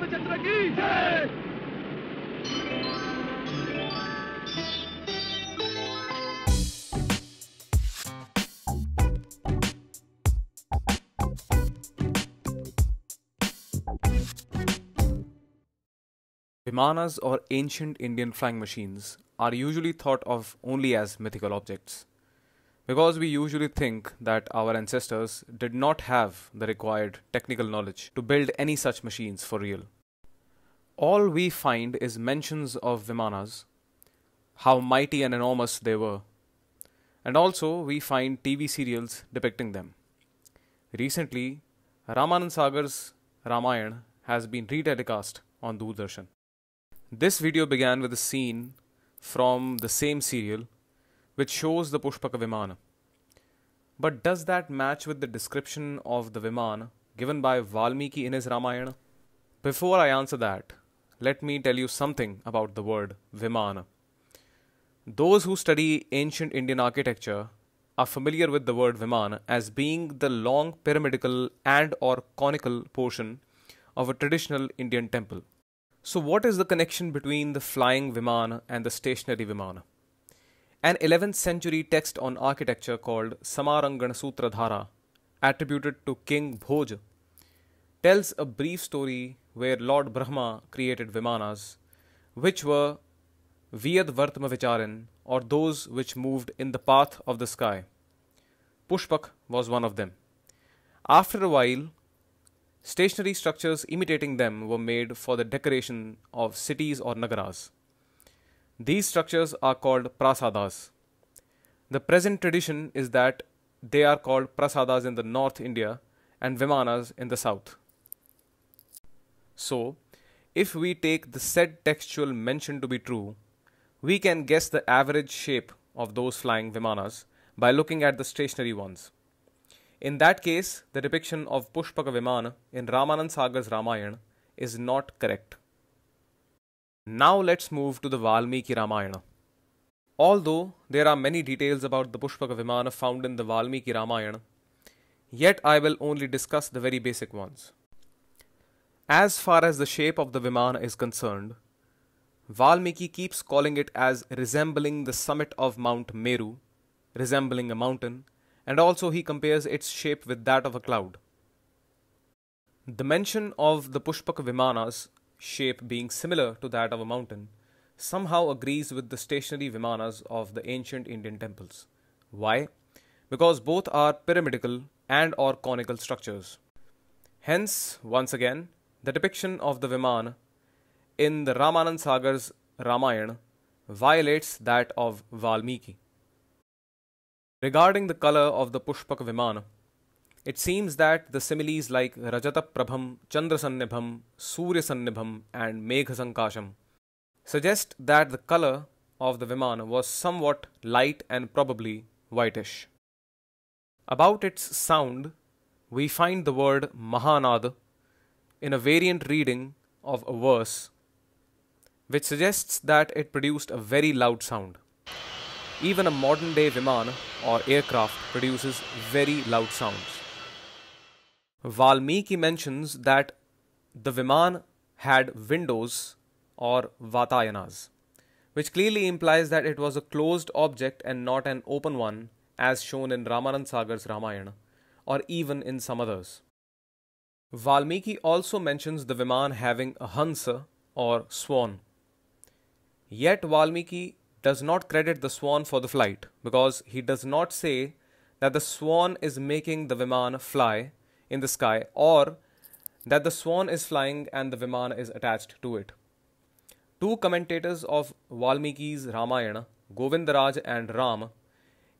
Ramachandra Vimanas or ancient Indian flying machines are usually thought of only as mythical objects. Because we usually think that our ancestors did not have the required technical knowledge to build any such machines for real. All we find is mentions of Vimanas, how mighty and enormous they were, and also we find TV serials depicting them. Recently, Ramanand Sagar's Ramayana has been retelecast on Doordarshan. This video began with a scene from the same serial which shows the Pushpaka Vimana. But does that match with the description of the Vimana given by Valmiki in his Ramayana? Before I answer that, let me tell you something about the word Vimana. Those who study ancient Indian architecture are familiar with the word Vimana as being the long pyramidical and or conical portion of a traditional Indian temple. So what is the connection between the flying Vimana and the stationary Vimana? an 11th century text on architecture called Samarangana Sutradhara, attributed to King Bhoj, tells a brief story where Lord Brahma created Vimanas, which were Vyadvartma Vicharan, or those which moved in the path of the sky. Pushpak was one of them. After a while, stationary structures imitating them were made for the decoration of cities or nagaras. These structures are called prasadas. The present tradition is that they are called prasadas in the north India and vimanas in the south. So, if we take the said textual mention to be true, we can guess the average shape of those flying vimanas by looking at the stationary ones. In that case, the depiction of Pushpaka Vimana in Ramanand Sagar's Ramayana is not correct. Now let's move to the Valmiki Ramayana. Although there are many details about the Pushpaka Vimana found in the Valmiki Ramayana, yet I will only discuss the very basic ones. As far as the shape of the Vimana is concerned, Valmiki keeps calling it as resembling the summit of Mount Meru, resembling a mountain, and also he compares its shape with that of a cloud. The mention of the Pushpaka Vimanas shape being similar to that of a mountain, somehow agrees with the stationary vimanas of the ancient Indian temples. Why? Because both are pyramidical and or conical structures. Hence, once again, the depiction of the Vimana in the Ramanand Sagar's Ramayana violates that of Valmiki. Regarding the color of the Pushpak Vimana, it seems that the similes like Rajataprabham, Chandrasanibham, Suryasannibham, and Meghasankasham suggest that the color of the Vimana was somewhat light and probably whitish. About its sound, we find the word Mahanad in a variant reading of a verse which suggests that it produced a very loud sound. Even a modern day vimana or aircraft produces very loud sounds. Valmiki mentions that the Viman had windows or Vatayanas, which clearly implies that it was a closed object and not an open one, as shown in Ramanand Sagar's Ramayana, or even in some others. Valmiki also mentions the Viman having a Hansa or swan. Yet Valmiki does not credit the swan for the flight because he does not say that the swan is making the Viman fly in the sky or that the swan is flying and the Vimana is attached to it. Two commentators of Valmiki's Ramayana, Govindaraj and Ram,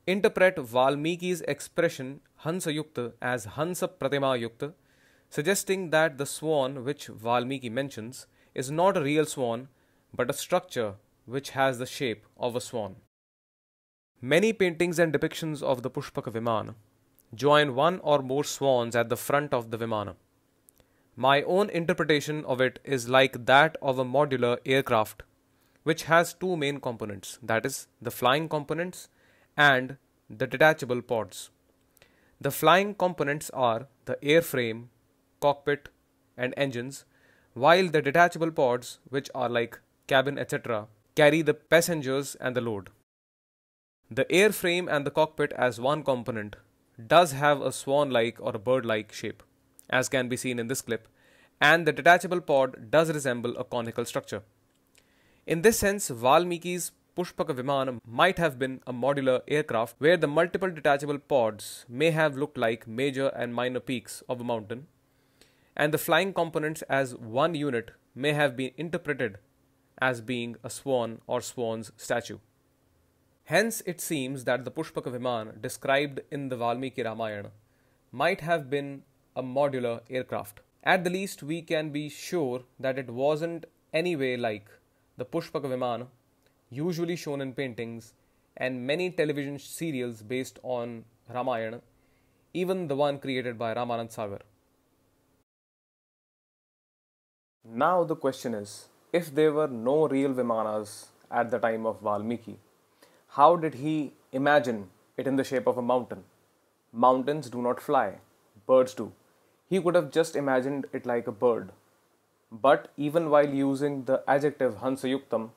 interpret Valmiki's expression Hansa Yukta as Hansa Pratima Yukta, suggesting that the swan which Valmiki mentions is not a real swan but a structure which has the shape of a swan. Many paintings and depictions of the Pushpaka Vimana join one or more swans at the front of the Vimana. My own interpretation of it is like that of a modular aircraft, which has two main components that is, the flying components and the detachable pods. The flying components are the airframe, cockpit, and engines, while the detachable pods, which are like cabin, etc., carry the passengers and the load. The airframe and the cockpit as one component does have a swan-like or a bird-like shape, as can be seen in this clip, and the detachable pod does resemble a conical structure. In this sense, Valmiki's Pushpaka Vimana might have been a modular aircraft where the multiple detachable pods may have looked like major and minor peaks of a mountain, and the flying components as one unit may have been interpreted as being a swan or swan's statue. Hence, it seems that the Pushpaka Viman described in the Valmiki Ramayana might have been a modular aircraft. At the least, we can be sure that it wasn't anyway like the Pushpaka Viman, usually shown in paintings and many television serials based on Ramayana, even the one created by Ramanand Sagar. Now the question is, if there were no real Vimanas at the time of Valmiki, how did he imagine it in the shape of a mountain? Mountains do not fly, birds do. He could have just imagined it like a bird. But even while using the adjective Hansayuktam,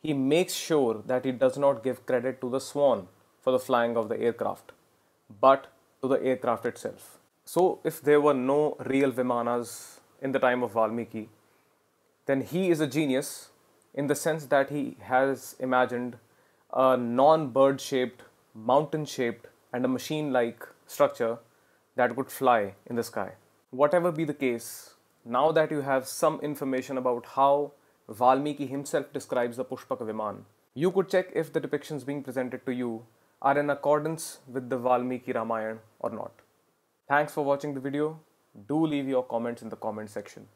he makes sure that he does not give credit to the swan for the flying of the aircraft, but to the aircraft itself. So, if there were no real Vimanas in the time of Valmiki, then he is a genius in the sense that he has imagined a non-bird shaped, mountain shaped and a machine-like structure that could fly in the sky. Whatever be the case, now that you have some information about how Valmiki himself describes the Pushpaka Viman, you could check if the depictions being presented to you are in accordance with the Valmiki Ramayana or not. Thanks for watching the video. Do leave your comments in the comment section.